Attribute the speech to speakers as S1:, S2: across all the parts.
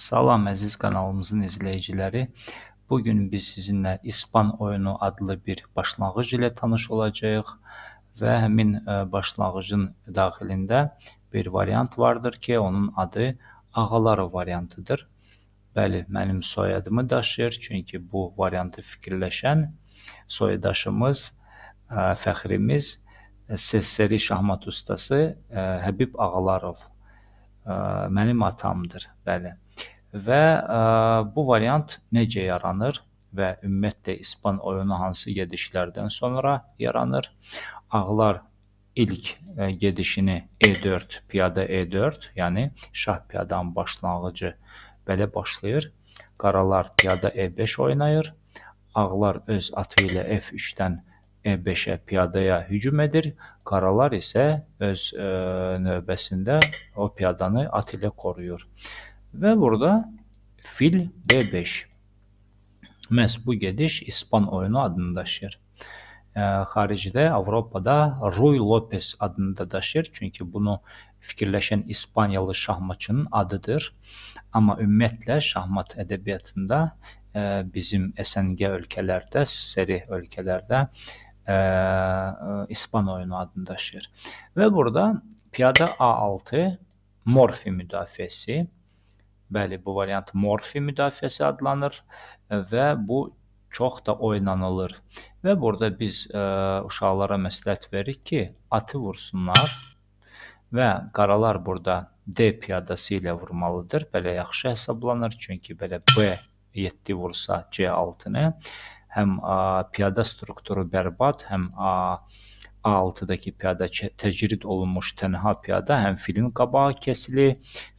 S1: Salam əziz kanalımızın izləyiciləri. Bu gün biz sizinlə İspan oyunu adlı bir başlanğıc ilə tanış olacağıq və həmin e, başlanğıcın daxilində bir variant vardır ki, onun adı Ağalarov variantıdır. Bəli, mənim soyadımı daşıyır, çünki bu variantı fikirləşən soydaşımız, e, fəxrimiz e, Səssəri şahmat ustası Həbib Ağalarov mənim atamdır. Bəli və ə, e, bu variant necə yaranır və ümumiyyətlə İspan oyunu hansı gedişlərdən sonra yaranır? Ağlar ilk ə, e, gedişini E4, piyada E4, yəni şah piyadanın başlanğıcı belə başlayır. Qaralar piyada E5 oynayır. Ağlar öz atı ilə F3-dən E5-ə piyadaya hücum edir. Qaralar isə öz ə, e, növbəsində o piyadanı at ilə qoruyur. Və burada fil B5. Məhz bu gediş İspan oyunu adını daşıyır. E, xaricdə, Avropada Ruy Lopez adını da daşıyır. Çünki bunu fikirləşən İspaniyalı şahmatçının adıdır. Amma ümumiyyətlə şahmat ədəbiyyatında e, bizim əsənqə ölkələrdə, SSRİ ölkələrdə ə, e, e, İspan oyunu adını daşıyır. Və burada piyada A6 morfi müdafiəsi Bəli, bu variant morfi müdafiəsi adlanır və bu çox da oynanılır. Və burada biz ə, e, uşaqlara məsləhət veririk ki, atı vursunlar və qaralar burada D piyadası ilə vurmalıdır. Belə yaxşı hesablanır çünki belə B 7 vursa C 6-nı həm ə, e, piyada strukturu bərbad, həm ə, e, 6-dakı piyada təcrid olunmuş tənha piyada həm filin qabağı kəsilir,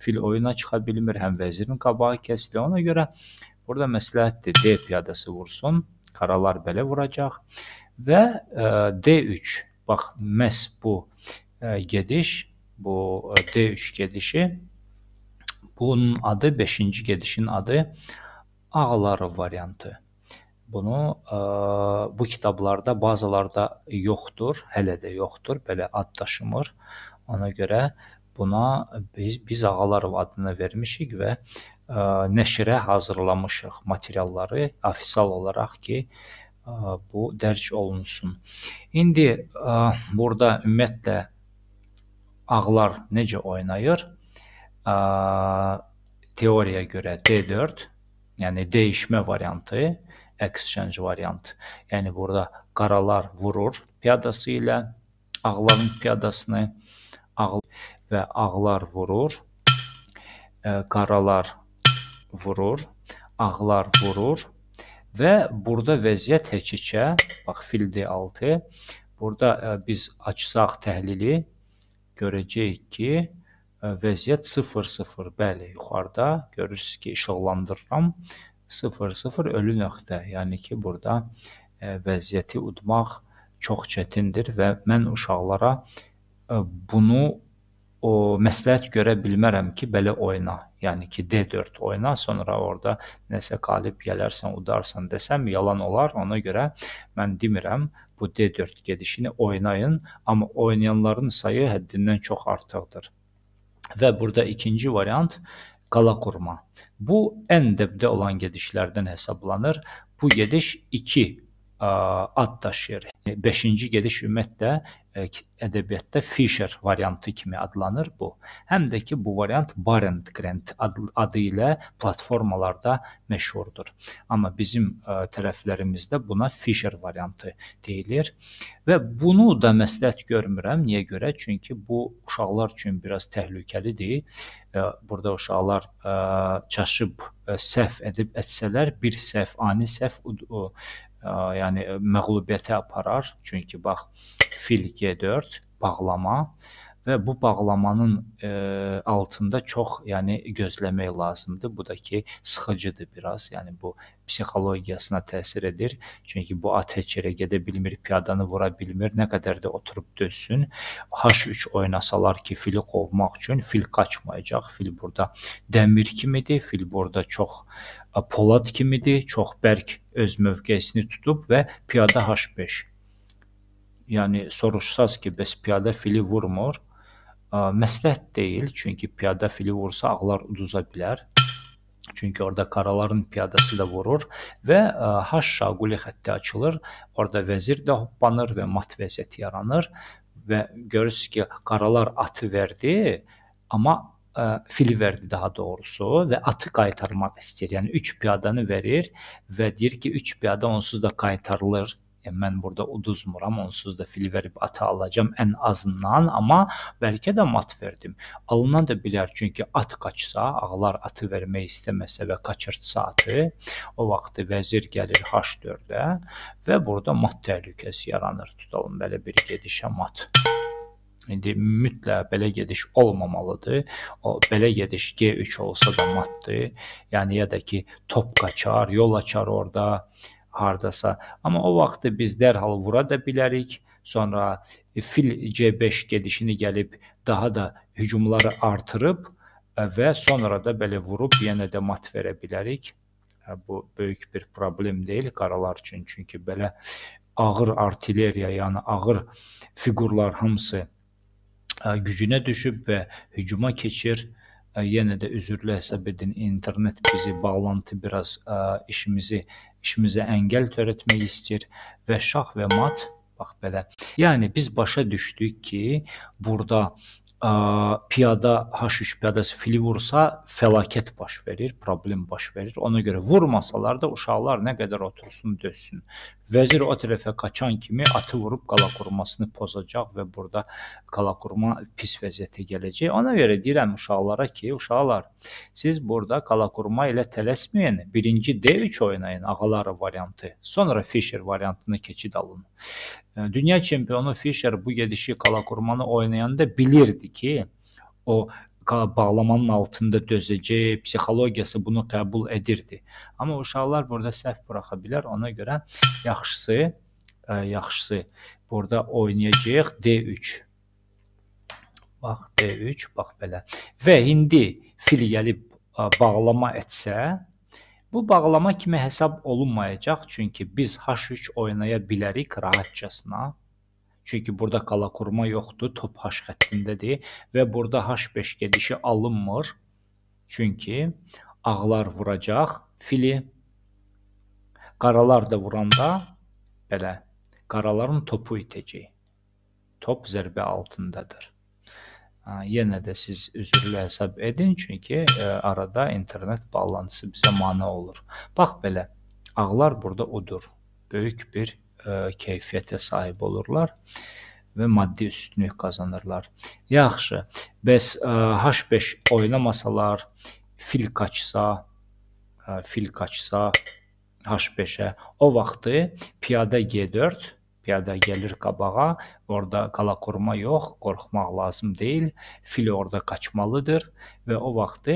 S1: fil oyuna çıxa bilmir, həm vəzirin qabağı kəsilir. Ona görə burada məsləhətdir D piyadası vursun. Qaralar belə vuracaq və ə, e, D3 bax məs bu ə, e, gediş, bu e, D3 gedişi bunun adı 5-ci gedişin adı ağlar variantı. Bunu ə, e, bu kitablarda, bazalarda yoxdur, hələ də yoxdur, belə ad daşımır. Ona görə buna biz, biz Ağalarov adını vermişik və ə, e, nəşrə hazırlamışıq materialları ofisial olaraq ki, ə, e, bu dərc olunsun. İndi ə, burada ümumiyyətlə ağlar necə oynayır? Ə, teoriyaya görə D4, yəni dəyişmə variantı exchange variantı. Yəni burada qaralar vurur piyadası ilə ağların piyadasını ağ və ağlar vurur. E, qaralar vurur, ağlar vurur və burada vəziyyət hekikə, bax fil D6. Burada e, biz açsaq təhlili görəcəyik ki, e, vəziyyət 0-0. Bəli, yuxarıda görürsüz ki, işıqlandırıram. 0-0 ölü nöqtə. Yəni ki, burada e, vəziyyəti udmaq çox çətindir və mən uşaqlara e, bunu o məsləhət görə bilmərəm ki, belə oyna. Yəni ki, D4 oyna, sonra orada nəsə qalib gələrsən, udarsan desəm yalan olar. Ona görə mən demirəm, bu D4 gedişini oynayın, amma oynayanların sayı həddindən çox artıqdır. Və burada ikinci variant qala qurma. Bu ən dibdə olan gedişlərdən hesablanır. Bu gediş 2 ad daşıyır. 5-ci yəni gediş ümumiyyətlə e, ədəbiyyatda Fisher variantı kimi adlanır bu. Həm də ki bu variant Barent Grant adı, adı ilə platformalarda məşhurdur. Amma bizim ə, e, tərəflərimizdə buna Fisher variantı deyilir və bunu da məsləhət görmürəm. Niyə görə? Çünki bu uşaqlar üçün biraz təhlükəlidir. Ə, e, burada uşaqlar ə, çaşıb ə, səhv edib etsələr, bir səhv, ani səhv ə, yəni məğlubiyyətə aparar. Çünki bax fil G4 bağlama və bu bağlamanın ə, altında çox, yəni gözləmək lazımdır. Bu da ki sıxıcıdır biraz. Yəni bu psixologiyasına təsir edir. Çünki bu at heçerə gedə bilmir, piyadanı vura bilmir, nə qədər də oturub dözsün. H3 oynasalar ki, fili qovmaq üçün fil qaçmayacaq. Fil burada dəmir kimidir. Fil burada çox Polad kimidir, çox bərk öz mövqeyini tutub və piyada H5. Yəni soruşsaz ki, bəs piyada fili vurmur? Məsləhət deyil, çünki piyada fili vursa ağlar uduza bilər. Çünki orada karaların piyadası da vurur və H şaquli xətti açılır. Orada vəzir də hoppanır və mat vəziyyəti yaranır və görürsüz ki, qaralar atı verdi, amma fil verdi daha doğrusu və atı qaytarmaq istəyir. Yəni 3 piyadanı verir və deyir ki, 3 piyada onsuz da qaytarılır. Yəni mən burada uduzmuram, onsuz da fil verib atı alacam ən azından, amma bəlkə də mat verdim. Alınan da bilər çünki at qaçsa, ağlar atı vermək istəməsə və qaçırtsa atı, o vaxt vəzir gəlir H4-də və burada mat təhlükəsi yaranır. Tutalım belə bir gedişə mat. İndi mütləq belə gediş olmamalıdır. O belə gediş G3 olsa da matdır. Yəni ya da ki top qaçar, yol açar orada hardasa. Amma o vaxtı biz dərhal vura da bilərik. Sonra e, fil C5 gedişini gəlib daha da hücumları artırıb e, və sonra da belə vurub yenə də mat verə bilərik. E, bu böyük bir problem deyil qaralar üçün, çünki belə ağır artilleriya, yəni ağır fiqurlar hamısı gücünə düşüb və hücuma keçir. Yenə də üzrlü hesab edin, internet bizi bağlantı biraz işimizi işimizə əngəl törətmək istəyir və şah və mat bax belə. Yəni biz başa düşdük ki, burada piyada H3 piyadası fili vursa fəlakət baş verir, problem baş verir. Ona görə vurmasalar da uşaqlar nə qədər otursun, dözsün. Vəzir o tərəfə qaçan kimi atı vurub qalaqurmasını pozacaq və burada qalaqurma pis vəziyyətə gələcək. Ona görə deyirəm uşaqlara ki, uşaqlar, siz burada qalaqurma ilə tələsməyin. Birinci D3 oynayın, Ağalarov variantı. Sonra Fischer variantını keçid alın dünya çempionu Fischer bu gedişi Kalakurmanı oynayanda bilirdi ki, o bağlamanın altında dözəcək, psixologiyası bunu qəbul edirdi. Amma uşaqlar burada səhv buraxa bilər. Ona görə yaxşısı, ə, e, yaxşısı burada oynayacağıq D3. Bax D3, bax belə. Və indi filiyəli e, bağlama etsə, Bu bağlama kimi hesab olunmayacaq, çünki biz h3 oynaya bilərik rahatcasına. Çünki burada qala qurma yoxdur, top h xəttindədir və burada h5 gedişi alınmır. Çünki ağlar vuracaq fili. Qaralar da vuranda belə qaraların topu itəcək. Top zərbə altındadır yenə də siz üzrlü hesab edin, çünki e, arada internet bağlantısı bizə mane olur. Bax belə, ağlar burada odur. Böyük bir e, keyfiyyətə sahib olurlar və maddi üstünlük qazanırlar. Yaxşı. Bəs e, H5 oynamasalar, fil qaçsa, fil qaçsa H5-ə, o vaxtı piyada G4 piyada gəlir qabağa, orada qalaqurma yox, qorxmaq lazım deyil. Fil orada qaçmalıdır və o vaxtı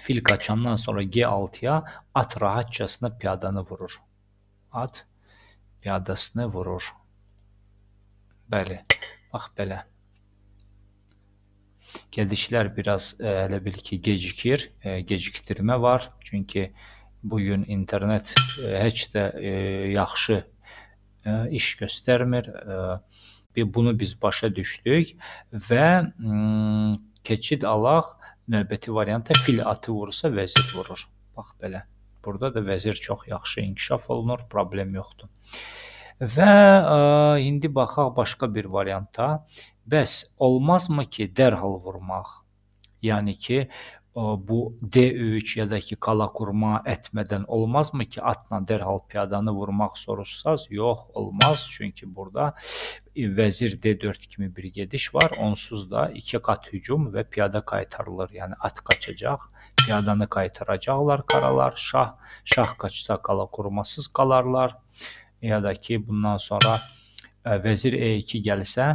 S1: fil qaçandan sonra G6-ya at rahatçasına piyadanı vurur. At piyadasını vurur. Bəli. Bax belə. Gedişlər biraz e, elə bil ki, gecikir, e, gecikdirmə var. Çünki bu gün internet e, heç də yaxşı E, iş göstərmir. E, bunu biz başa düşdük və keçid alaq növbəti variantda fil atı vursa vəzir vurur. Bax belə. Burada da vəzir çox yaxşı inkişaf olunur, problem yoxdur. Və ə, e, indi baxaq başqa bir varianta. Bəs olmazmı ki, dərhal vurmaq? Yəni ki, bu D3 ya da ki qala qurma etmədən olmazmı ki atla dərhal piyadanı vurmaq soruşsaz? Yox, olmaz. Çünki burada e, vəzir D4 kimi bir gediş var. Onsuz da 2 qat hücum və piyada qaytarılır. Yəni at qaçacaq, piyadanı qaytaracaqlar qaralar. Şah şah qaçsa qala qurmasız qalarlar. Ya da ki bundan sonra e, vəzir E2 gəlsə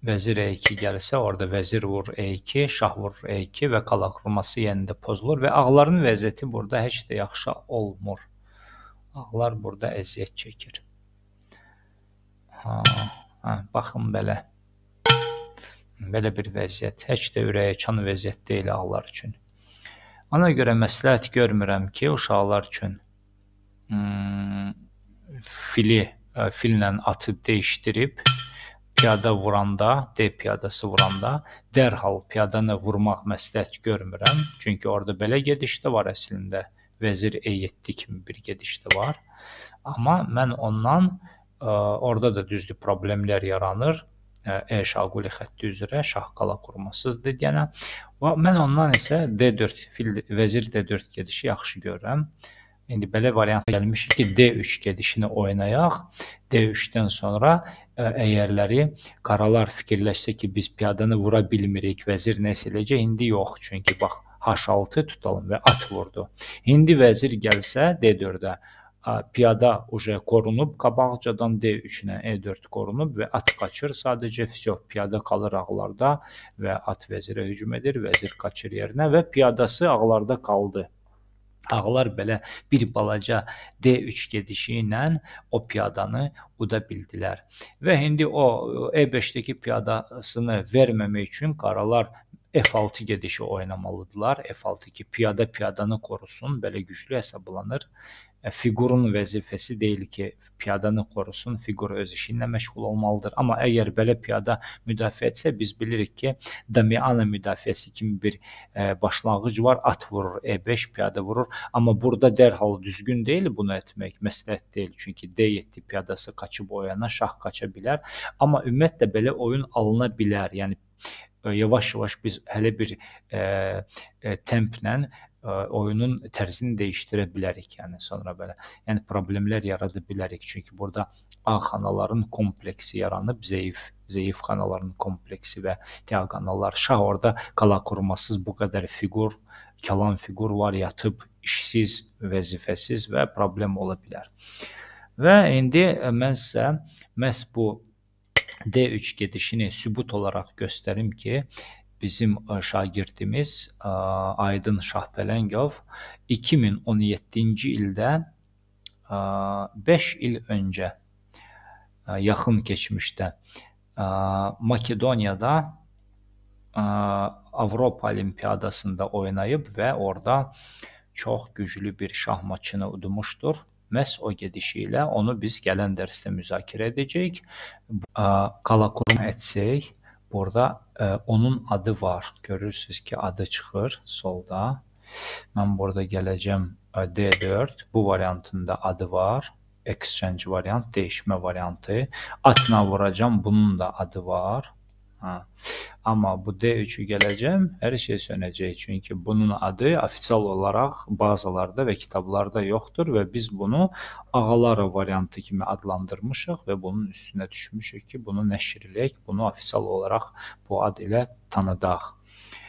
S1: Vəzir e2 gəlsə, orada vəzir vur e2, şah vur e2 və qalaq vurması yenə də pozulur və ağların vəziyyəti burada heç də yaxşı olmur. Ağlar burada əziyyət çəkir. Ha, hə, baxın belə. Belə bir vəziyyət, heç də ürəyəkan vəziyyət deyil ağlar üçün. Ona görə məsləhət görmürəm ki, uşaqlar üçün hmm, fili, e, fillə atı dəyişdirib piyada vuranda, D piyadası vuranda dərhal piyadanı vurmaq məsləhət görmürəm. Çünki orada belə gedişdə var əslində. Vezir E7 kimi bir gedişdə var. Amma mən ondan ə, e, orada da düzdür problemlər yaranır. E, e şaquli xətti üzrə şah qala qurmasız dediyənə. Və mən ondan isə D4 fil vezir D4 gedişi yaxşı görürəm. İndi belə varianta gəlmişik ki, D3 gedişini oynayaq. D3-dən sonra e, əyərləri qaralar fikirləşsə ki, biz piyadanı vura bilmirik, vəzir nə edəcək? İndi yox, çünki bax H6 tutalım və at vurdu. İndi vəzir gəlsə D4-ə piyada уже qorunub, qabaqcadan D3-nə E4 qorunub və at qaçır. Sadəcə всё, piyada qalır ağlarda və at vəzirə hücum edir, vəzir qaçır yerinə və piyadası ağlarda qaldı. Ağlar belə bir balaca D3 gedişi ilə o piyadanı uda bildilər. Və indi o E5-dəki piyadasını verməmək üçün qaralar F6 gedişi oynamalıdılar. F6 ki piyada piyadanı korusun. Belə güclü hesablanır. E, figurun vəzifəsi deyil ki, piyadanı korusun, figur öz işi ilə məşğul olmalıdır. Amma əgər belə piyada müdafiə etsə, biz bilirik ki, Damiana müdafiəsi kimi bir e, başlanğıc var. At vurur, E5 piyada vurur. Amma burada dərhal düzgün deyil bunu etmək, məsləhət deyil. Çünki D7 piyadası qaçıb oyana şah qaça bilər. Amma ümumiyyətlə belə oyun alına bilər. Yəni yavaş-yavaş biz hələ bir ə, e, ə, e, templə ə, e, oyunun tərzini dəyişdirə bilərik, yəni sonra belə. Yəni problemlər yarada bilərik, çünki burada A xanaların kompleksi yaranıb, zəif, zəif xanaların kompleksi və T xanalar şah orada qala qurmasız bu qədər fiqur, kalan fiqur var yatıb, işsiz, vəzifəsiz və problem ola bilər. Və indi mən sizə məhz bu D3 gedişini sübut olaraq göstərim ki, bizim e, şagirdimiz e, Aydın Şahpələngov 2017-ci ildə 5 e, il öncə yaxın keçmişdə Makedoniyada Avropa Olimpiadasında oynayıb və orada çox güclü bir şah maçını udmuşdur. Məhz o gedişi ilə onu biz gələn dərsdə müzakirə edəcəyik. Qalakon etsək, burada ə, e, onun adı var. Görürsüz ki, adı çıxır solda. Mən burada gələcəm e, D4 bu variantında adı var. Exchange variant, dəyişmə variantı. Atına vuracam, bunun da adı var. Ha. Amma bu D3-ü gələcəm, hər şey sönəcək. Çünki bunun adı ofisial olaraq bazalarda və kitablarda yoxdur və biz bunu Ağalarov variantı kimi adlandırmışıq və bunun üstünə düşmüşük ki, bunu nəşr eləyək, bunu ofisial olaraq bu ad ilə tanıdaq.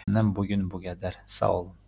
S1: Məndən bu gün bu qədər. Sağ olun.